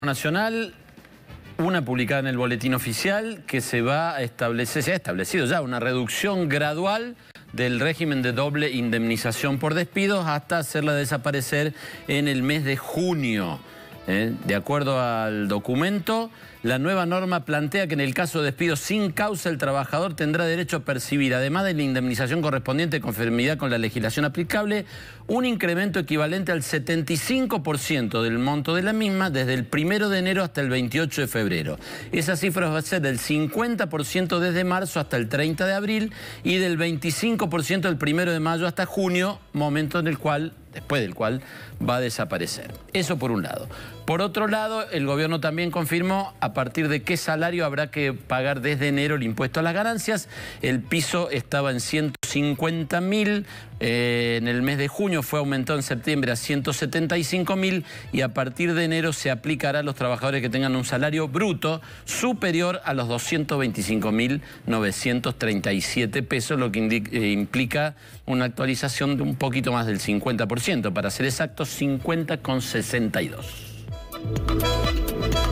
Nacional, una publicada en el boletín oficial que se va a establecer, se ha establecido ya una reducción gradual del régimen de doble indemnización por despidos hasta hacerla desaparecer en el mes de junio. ¿eh? De acuerdo al documento, la nueva norma plantea que en el caso de despido sin causa el trabajador tendrá derecho a percibir, además de la indemnización correspondiente conformidad con la legislación aplicable, un incremento equivalente al 75% del monto de la misma desde el 1 de enero hasta el 28 de febrero. Esa cifra va a ser del 50% desde marzo hasta el 30 de abril y del 25% del 1 de mayo hasta junio, momento en el cual después del cual va a desaparecer. Eso por un lado. Por otro lado, el gobierno también confirmó a partir de qué salario habrá que pagar desde enero el impuesto a las ganancias. El piso estaba en 150 mil, eh, en el mes de junio fue aumentado en septiembre a 175 mil y a partir de enero se aplicará a los trabajadores que tengan un salario bruto superior a los 225 mil 937 pesos, lo que eh, implica una actualización de un poquito más del 50% para ser exactos, 50,62%.